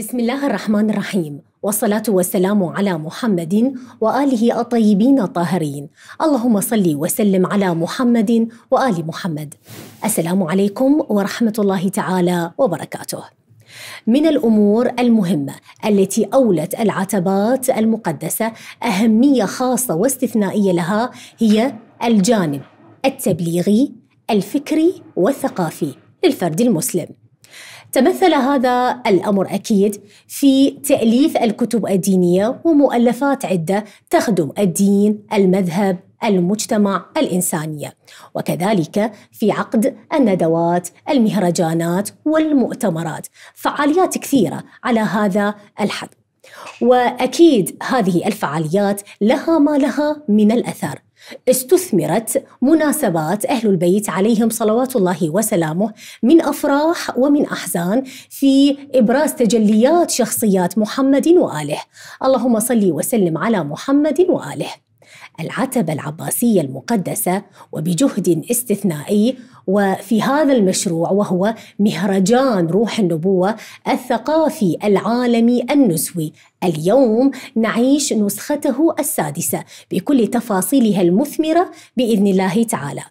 بسم الله الرحمن الرحيم والصلاة والسلام على محمد وآله الطيبين الطاهرين اللهم صل وسلم على محمد وآل محمد السلام عليكم ورحمة الله تعالى وبركاته من الامور المهمه التي اولت العتبات المقدسه اهميه خاصه واستثنائيه لها هي الجانب التبليغي الفكري والثقافي للفرد المسلم تمثل هذا الامر اكيد في تاليف الكتب الدينيه ومؤلفات عده تخدم الدين، المذهب، المجتمع الإنسانية وكذلك في عقد الندوات المهرجانات والمؤتمرات فعاليات كثيرة على هذا الحد وأكيد هذه الفعاليات لها ما لها من الأثر استثمرت مناسبات أهل البيت عليهم صلوات الله وسلامه من أفراح ومن أحزان في إبراز تجليات شخصيات محمد وآله اللهم صل وسلم على محمد وآله العتبة العباسية المقدسة وبجهد استثنائي وفي هذا المشروع وهو مهرجان روح النبوة الثقافي العالمي النسوي اليوم نعيش نسخته السادسة بكل تفاصيلها المثمرة بإذن الله تعالى.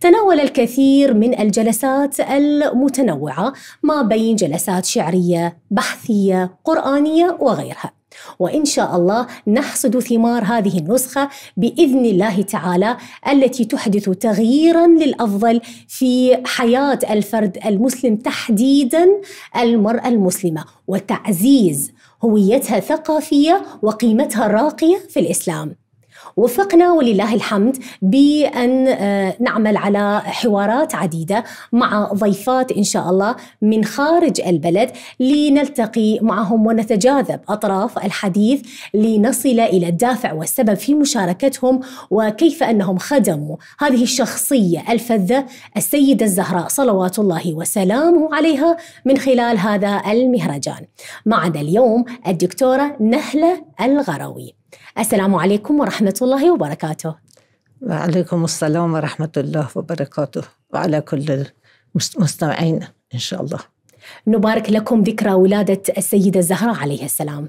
تناول الكثير من الجلسات المتنوعة ما بين جلسات شعرية، بحثية، قرآنية وغيرها. وإن شاء الله نحصد ثمار هذه النسخة بإذن الله تعالى التي تحدث تغييرا للأفضل في حياة الفرد المسلم تحديدا المرأة المسلمة وتعزيز هويتها ثقافية وقيمتها الراقية في الإسلام وفقنا ولله الحمد بأن آه، نعمل على حوارات عديدة مع ضيفات إن شاء الله من خارج البلد لنلتقي معهم ونتجاذب أطراف الحديث لنصل إلى الدافع والسبب في مشاركتهم وكيف أنهم خدموا هذه الشخصية الفذة السيدة الزهراء صلوات الله وسلامه عليها من خلال هذا المهرجان معنا اليوم الدكتورة نهلة الغروي السلام عليكم ورحمة الله وبركاته وعليكم السلام ورحمة الله وبركاته وعلى كل المستمعين إن شاء الله نبارك لكم ذكرى ولادة السيدة الزهراء عليها السلام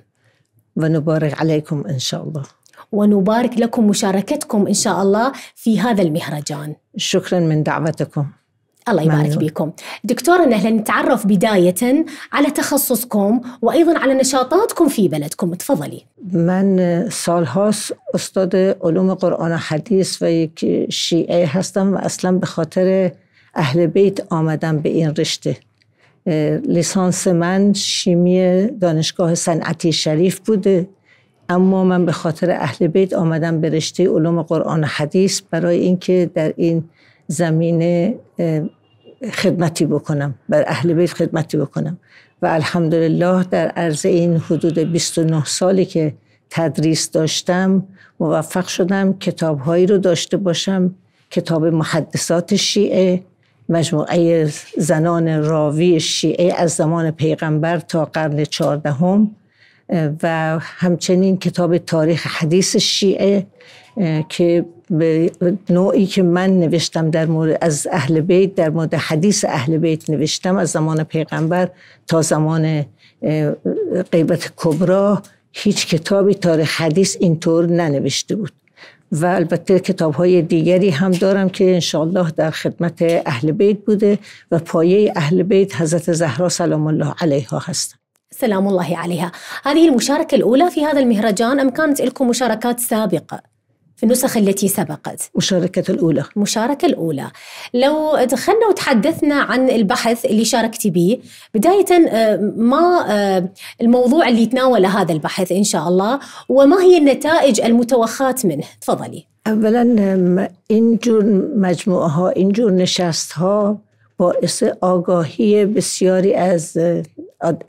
ونبارك عليكم إن شاء الله ونبارك لكم مشاركتكم إن شاء الله في هذا المهرجان شكرا من دعوتكم الله يبارك بكم دكتورنا نتعرف بداية على تخصصكم وأيضا على نشاطاتكم في بلدكم تفضلي من سالهاست استاد علوم قرآن حدیث و یک شیعه هستم و اصلا به خاطر اهل بیت آمدم به این رشته لیسانس من شیمی دانشگاه صنعتی شریف بوده اما من به خاطر اهل بیت آمدم به رشته علوم قرآن حدیث برای اینکه در این زمینه خدمتی بکنم بر اهل بیت خدمتی بکنم و الحمدلله در عرض این حدود 29 سالی که تدریس داشتم موفق شدم کتابهایی رو داشته باشم کتاب محدثات شیعه مجموعه زنان راوی شیعه از زمان پیغمبر تا قرن چهاردهم و همچنین کتاب تاریخ حدیث شیعه که به نوعی که من نوشتم در مورد از اهل بیت در مورد حدیث اهل بیت نوشتم از زمان پیغمبر تا زمان غیبت کبرا هیچ کتابی تاریخ حدیث اینطور ننوشته بود و البته کتاب های دیگری هم دارم که انشاءالله در خدمت اهل بیت بوده و پایه اهل بیت حضرت زهرا سلام الله علیها هستم سلام الله عليها هذه المشاركة الأولى في هذا المهرجان أم كانت لكم مشاركات سابقة؟ في النسخ التي سبقت مشاركة الأولى المشاركة الأولى لو دخلنا وتحدثنا عن البحث اللي شاركتي به بداية آه، ما آه، الموضوع اللي تناوله هذا البحث إن شاء الله وما هي النتائج المتوخاة منه تفضلي اولا اینجور مجموعه ها اینجور نشست ها باعث آگاهی بسیاری از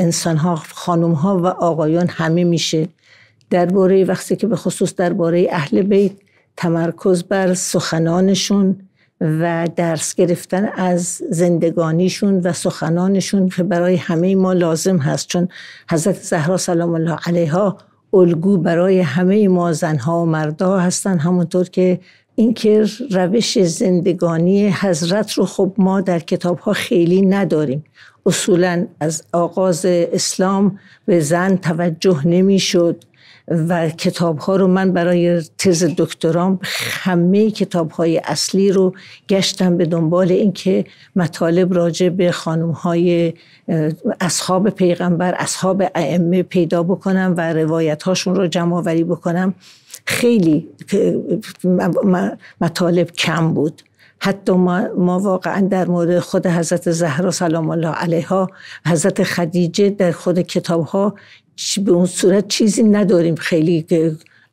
انسان ها خانم ها و آقایان همه میشه درباره وقتی که به خصوص درباره اهل بیت تمرکز بر سخنانشون و درس گرفتن از زندگانیشون و سخنانشون که برای همه ما لازم هست چون حضرت زهرا سلام الله علیها الگو برای همه ما زنها و مردها هستن همونطور که اینکه روش زندگانی حضرت رو خب ما در کتاب ها خیلی نداریم اصولا از آغاز اسلام به زن توجه شد و کتاب ها رو من برای تز دکترام همه کتاب های اصلی رو گشتم به دنبال اینکه مطالب راجع به خانم های اصحاب پیغمبر اصحاب ائمه پیدا بکنم و روایت هاشون رو جمع آوری بکنم خیلی مطالب کم بود حتی ما, ما واقعا در مورد خود حضرت زهرا سلام الله علیها حضرت خدیجه در خود کتاب ها به اون صورت چیزی نداریم خیلی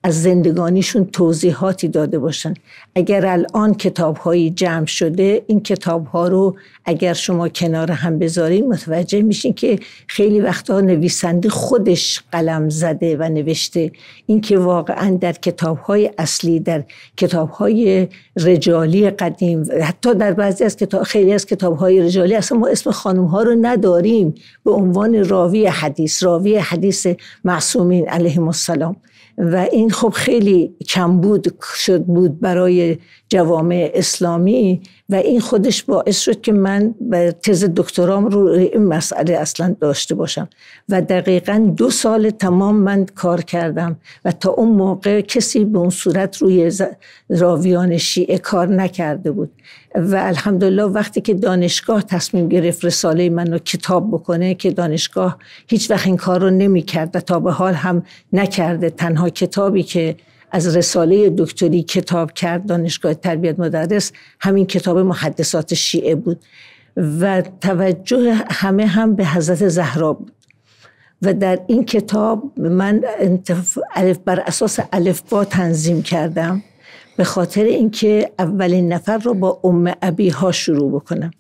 از زندگانیشون توضیحاتی داده باشن اگر الان کتاب هایی جمع شده این کتاب ها رو اگر شما کنار هم بذارید متوجه میشین که خیلی وقتها نویسنده خودش قلم زده و نوشته این که واقعا در کتاب های اصلی در کتاب های رجالی قدیم حتی در بعضی از کتاب خیلی از کتاب های رجالی اصلا ما اسم خانم ها رو نداریم به عنوان راوی حدیث راوی حدیث معصومین علیهم السلام و این خب خیلی بود شد بود برای جوامع اسلامی و این خودش باعث شد که من تز دکترام رو این مسئله اصلا داشته باشم و دقیقا دو سال تمام من کار کردم و تا اون موقع کسی به اون صورت روی راویان شیعه کار نکرده بود و الحمدلله وقتی که دانشگاه تصمیم گرفت رساله منو کتاب بکنه که دانشگاه هیچ وقت این کار رو نمی کرد و تا به حال هم نکرده تنها کتابی که از رساله دکتری کتاب کرد دانشگاه تربیت مدرس همین کتاب محدثات شیعه بود و توجه همه هم به حضرت زهرا بود و در این کتاب من الف بر اساس با تنظیم کردم به خاطر اینکه اولین نفر رو با ام ابی ها شروع بکنم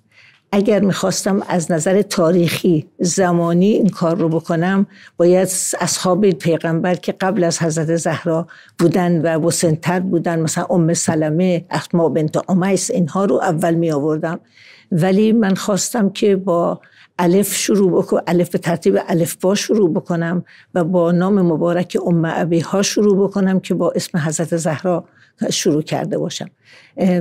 اگر میخواستم از نظر تاریخی زمانی این کار رو بکنم باید اصحاب پیغمبر که قبل از حضرت زهرا بودن و وسنتر بودن مثلا ام سلمه اخما بنت امیس اینها رو اول می آوردم ولی من خواستم که با الف شروع بکنم الف به ترتیب الف با شروع بکنم و با نام مبارک ام عبی ها شروع بکنم که با اسم حضرت زهرا شروع کرده باشم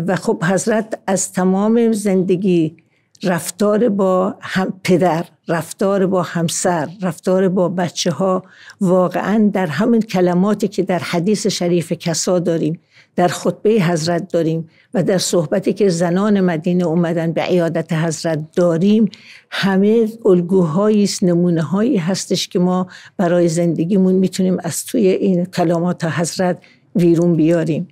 و خب حضرت از تمام زندگی رفتار با هم پدر رفتار با همسر رفتار با بچه ها واقعا در همین کلماتی که در حدیث شریف کسا داریم در خطبه حضرت داریم و در صحبتی که زنان مدینه اومدن به عیادت حضرت داریم همه الگوهایی است نمونه هایی هستش که ما برای زندگیمون میتونیم از توی این کلامات حضرت ویرون بیاریم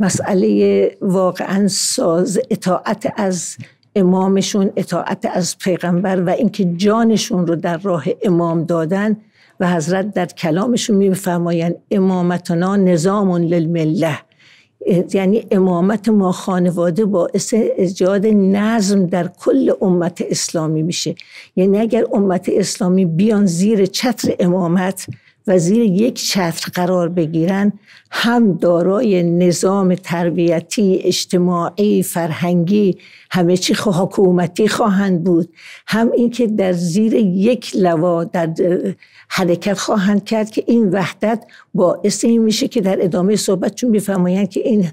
مسئله واقعا ساز اطاعت از امامشون اطاعت از پیغمبر و اینکه جانشون رو در راه امام دادن و حضرت در کلامشون میفرمایند امامتنا نظام للمله یعنی امامت ما خانواده باعث ایجاد نظم در کل امت اسلامی میشه یعنی اگر امت اسلامی بیان زیر چتر امامت و زیر یک چتر قرار بگیرن هم دارای نظام تربیتی اجتماعی فرهنگی همه چی حکومتی خواهند بود هم اینکه در زیر یک لوا در حرکت خواهند کرد که این وحدت باعث این میشه که در ادامه صحبت چون میفرمایند که این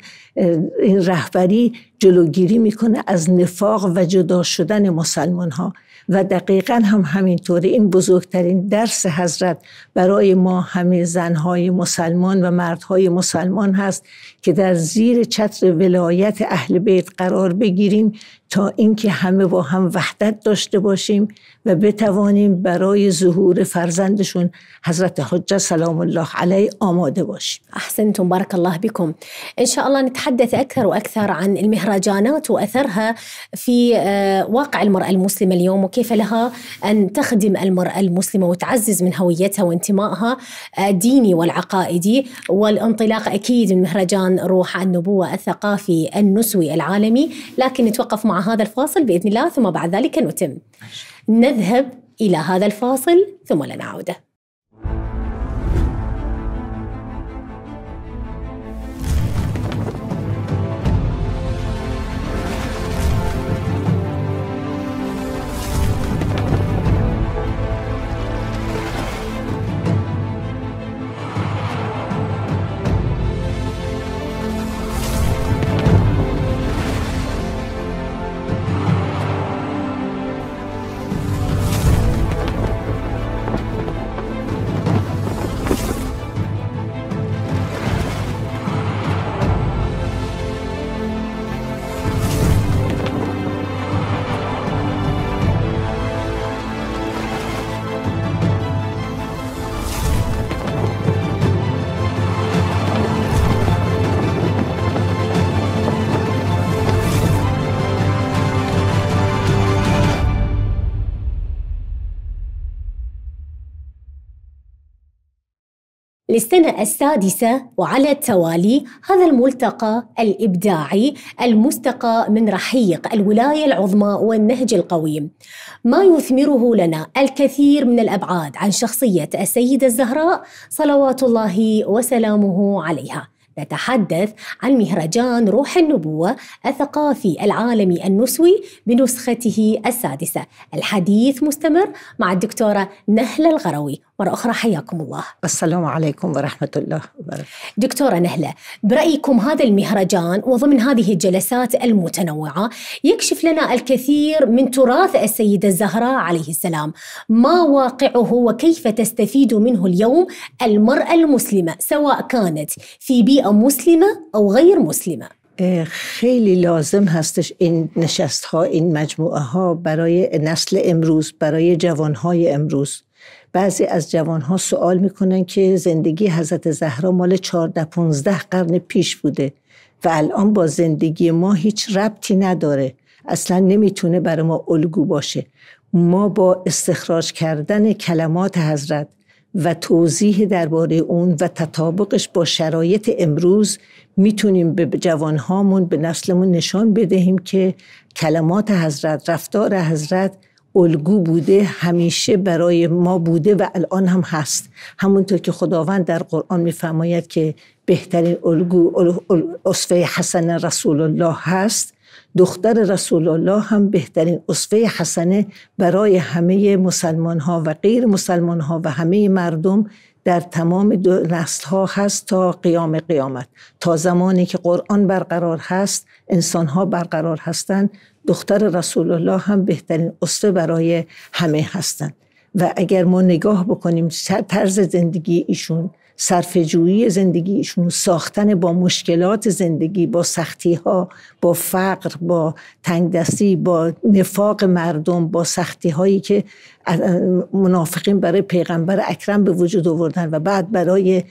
این رهبری جلوگیری میکنه از نفاق و جدا شدن مسلمان ها و دقیقا هم همینطوره این بزرگترین درس حضرت برای ما همه زنهای مسلمان و مردهای مسلمان هست که در زیر چتر ولایت اهل بیت قرار بگیریم تا اینکه همه با هم وحدت داشته باشیم و بتوانیم برای ظهور فرزندشون حضرت حجه سلام الله علیه آماده باشیم احسنتم بارك الله بكم ان شاء الله نتحدث اكثر واكثر عن المهرجانات واثرها في آه، واقع المراه المسلمه اليوم وكيف لها ان تخدم المراه المسلمه وتعزز من هويتها وانتمائها الديني آه، والعقائدي والانطلاق اكيد من مهرجان روح النبوه الثقافي النسوي العالمي لكن نتوقف مع هذا الفاصل باذن الله ثم بعد ذلك نتم. نذهب الى هذا الفاصل ثم لنعوده. السنة السادسة وعلى التوالي هذا الملتقى الإبداعي المستقى من رحيق الولاية العظمى والنهج القويم ما يثمره لنا الكثير من الأبعاد عن شخصية السيدة الزهراء صلوات الله وسلامه عليها نتحدث عن مهرجان روح النبوة الثقافي العالمي النسوي بنسخته السادسة الحديث مستمر مع الدكتورة نهلة الغروي مرة أخرى حياكم الله السلام عليكم ورحمة الله وبركاته دكتورة نهلة برأيكم هذا المهرجان وضمن هذه الجلسات المتنوعة يكشف لنا الكثير من تراث السيدة الزهراء عليه السلام ما واقعه وكيف تستفيد منه اليوم المرأة المسلمة سواء كانت في بيئة مسلمة أو غير مسلمة إيه، خیلی لازم هستش این نشست ها این مجموعه ها برای نسل امروز برای جوان های امروز بعضی از جوانها سوال میکنن که زندگی حضرت زهرا مال 14 15 قرن پیش بوده و الان با زندگی ما هیچ ربطی نداره اصلا نمیتونه برای ما الگو باشه ما با استخراج کردن کلمات حضرت و توضیح درباره اون و تطابقش با شرایط امروز میتونیم به جوانهامون به نسلمون نشان بدهیم که کلمات حضرت رفتار حضرت الگو بوده همیشه برای ما بوده و الان هم هست همونطور که خداوند در قرآن میفرماید که بهترین الگو اصفه حسن رسول الله هست دختر رسول الله هم بهترین اصفه حسنه برای همه مسلمان ها و غیر مسلمان ها و همه مردم در تمام دو نسل ها هست تا قیام قیامت تا زمانی که قرآن برقرار هست انسان ها برقرار هستند دختر رسول الله هم بهترین اسوه برای همه هستند و اگر ما نگاه بکنیم طرز زندگی ایشون صرفهجویی زندگی ایشون ساختن با مشکلات زندگی با سختی ها با فقر با تنگدستی با نفاق مردم با سختی هایی که منافقین برای پیغمبر اکرم به وجود آوردن و بعد برای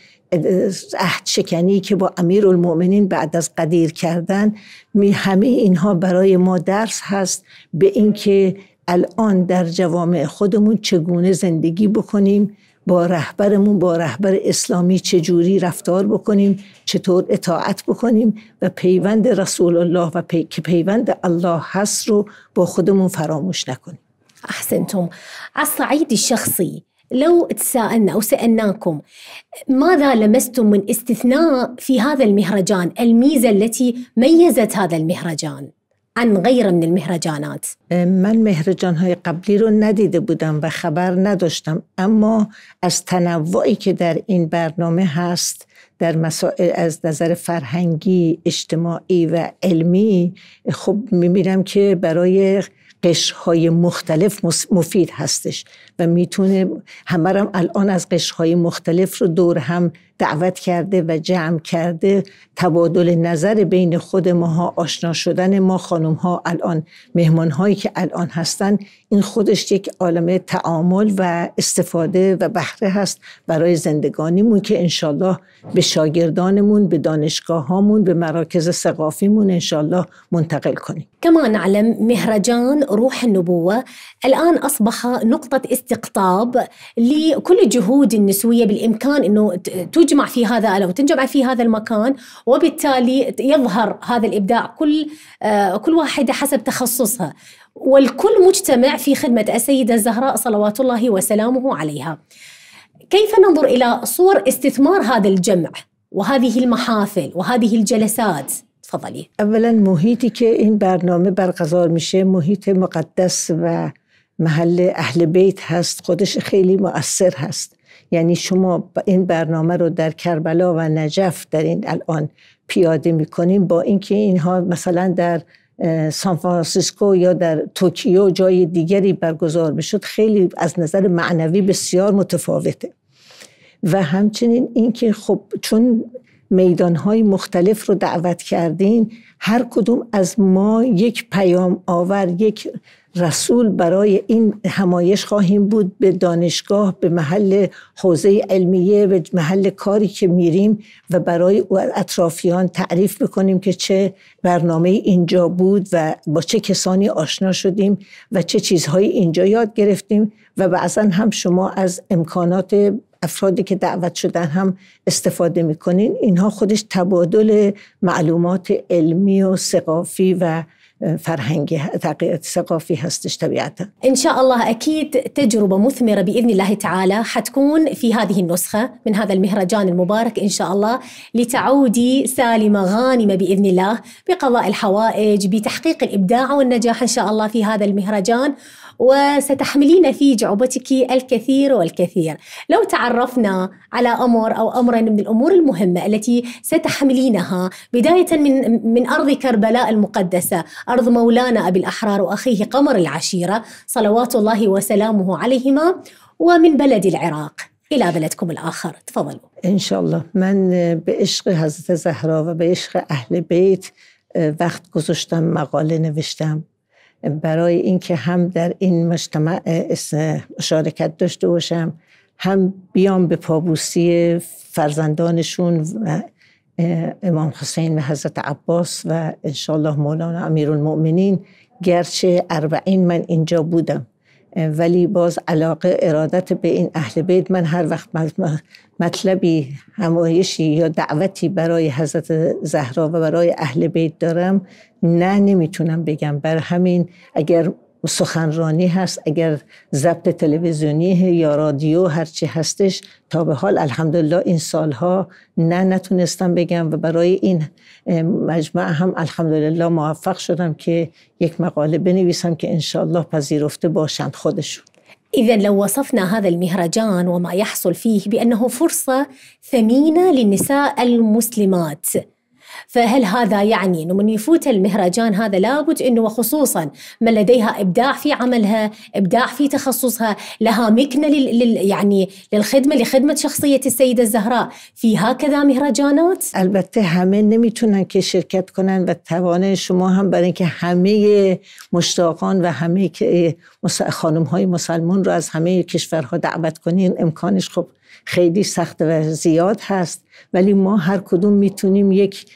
عهد شکنی که با امیر المومنین بعد از قدیر کردن می همه اینها برای ما درس هست به اینکه الان در جوامع خودمون چگونه زندگی بکنیم با رهبرمون با رهبر اسلامی چجوری رفتار بکنیم چطور اطاعت بکنیم و پیوند رسول الله و که پیوند الله هست رو با خودمون فراموش نکنیم احسنتم از سعید شخصی لو تساءلنا أو سألناكم ماذا لمستم من استثناء في هذا المهرجان الميزة التي ميزت هذا المهرجان عن غیر من المهرجانات من مهرجان های قبلی رو ندیده بودم و خبر نداشتم اما از تنوعی که در این برنامه هست در مسائل از نظر فرهنگی اجتماعی و علمی خب میبینم که برای قشرهای مختلف مفید هستش و میتونه همه هم الان از قشرهای مختلف رو دور هم دعوت کرده و جمع کرده تبادل نظر بین خود ما ها آشنا شدن ما خانم ها الان مهمان هایی که الان هستن این خودش یک عالم تعامل و استفاده و بهره هست برای زندگانیمون که انشالله به شاگردانمون به دانشگاه هامون به مراکز ثقافیمون انشالله منتقل کنیم كما نعلم مهرجان روح نبوه الان اصبح نقطه استقطاب لكل جهود النسوية بالإمكان أنه يجمع في هذا أو تنجمع في هذا المكان وبالتالي يظهر هذا الإبداع كل آه، كل واحدة حسب تخصصها والكل مجتمع في خدمة السيدة الزهراء صلوات الله وسلامه عليها كيف ننظر إلى صور استثمار هذا الجمع وهذه المحافل وهذه الجلسات تفضلي اولا محيطي كان این برنامه برقرار میشه مقدس و محل اهل بیت هست خودش خیلی مؤثر هست یعنی شما این برنامه رو در کربلا و نجف در این الان پیاده میکنیم با اینکه اینها مثلا در سان فرانسیسکو یا در توکیو جای دیگری برگزار میشد خیلی از نظر معنوی بسیار متفاوته و همچنین اینکه خب چون میدانهای مختلف رو دعوت کردین هر کدوم از ما یک پیام آور یک رسول برای این همایش خواهیم بود به دانشگاه به محل حوزه علمیه به محل کاری که میریم و برای اطرافیان تعریف بکنیم که چه برنامه اینجا بود و با چه کسانی آشنا شدیم و چه چیزهایی اینجا یاد گرفتیم و بعضا هم شما از امکانات افرادی که دعوت شدن هم استفاده میکنین اینها خودش تبادل معلومات علمی و ثقافی و فرهنگی ثقافی هستش طبیعتا ان شاء الله اكيد تجربه مثمره باذن الله تعالى حتكون في هذه النسخه من هذا المهرجان المبارك ان شاء الله لتعودي سالمه غانمه باذن الله بقضاء الحوائج بتحقيق الابداع والنجاح ان شاء الله في هذا المهرجان وستحملين في جعبتك الكثير والكثير لو تعرفنا على أمر أو أمر من الأمور المهمة التي ستحملينها بداية من, من أرض كربلاء المقدسة أرض مولانا أبي الأحرار وأخيه قمر العشيرة صلوات الله وسلامه عليهما ومن بلد العراق إلى بلدكم الآخر تفضلوا إن شاء الله من بإشق هزة حضرت زهرا و اهل بيت وقت گذاشتم مقاله نوشتم برای اینکه هم در این مجتمع شارکت داشته باشم هم بیام به پابوسی فرزندانشون و امام حسین و حضرت عباس و انشالله مولانا امیر المؤمنین گرچه اربعین من اینجا بودم ولی باز علاقه ارادت به این اهل بیت من هر وقت مطلبی همایشی یا دعوتی برای حضرت زهرا و برای اهل بیت دارم نه نمیتونم بگم بر همین اگر سخنرانی هست اگر ضبط تلویزیونی یا رادیو هرچی هستش تا به حال الحمدلله این سالها نه نتونستم بگم و برای این مجمع هم الحمدلله موفق شدم که یک مقاله بنویسم که انشالله پذیرفته باشند خودشون إذا لو وصفنا هذا المهرجان وما يحصل فيه بأنه فرصة ثمينة للنساء المسلمات فهل هذا يعني انه من يفوت المهرجان هذا لابد انه وخصوصا من لديها ابداع في عملها، ابداع في تخصصها، لها مكنه لل... يعني للخدمه لخدمه شخصيه السيده الزهراء، في هكذا مهرجانات؟ البته همه نمیتونن که شرکت کنن و توان شما هم برای اینکه همه مشتاقان و همه خانم های مسلمان رو از همه کشورها دعوت کنین امکانش خب خیلی سخت و زیاد هست ولی ما هر کدوم میتونیم یک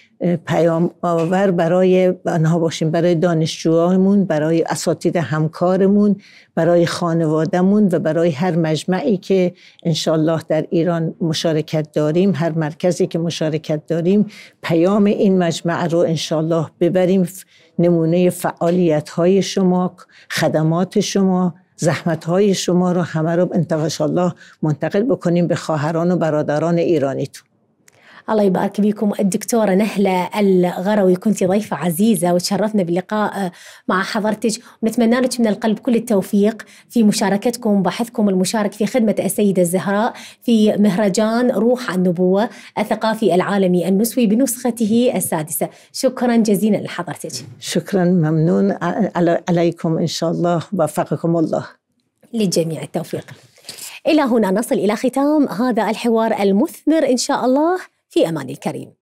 پیام آور برای آنها باشیم برای دانشجوهامون برای اساتید همکارمون برای خانوادهمون و برای هر مجمعی که انشالله در ایران مشارکت داریم هر مرکزی که مشارکت داریم پیام این مجمع رو انشالله ببریم نمونه فعالیت های شما خدمات شما زحمت های شما رو همه رو انشالله منتقل بکنیم به خواهران و برادران ایرانیتون الله يبارك بكم الدكتورة نهلة الغروي كنت ضيفة عزيزة وتشرفنا باللقاء آه، مع حضرتك ونتمنى لك من القلب كل التوفيق في مشاركتكم بحثكم المشارك في خدمة السيدة الزهراء في مهرجان روح النبوة الثقافي العالمي النسوي بنسخته السادسة شكرا جزيلا لحضرتك شكرا ممنون عليكم إن شاء الله وفقكم الله للجميع التوفيق إلى هنا نصل إلى ختام هذا الحوار المثمر إن شاء الله في امان الكريم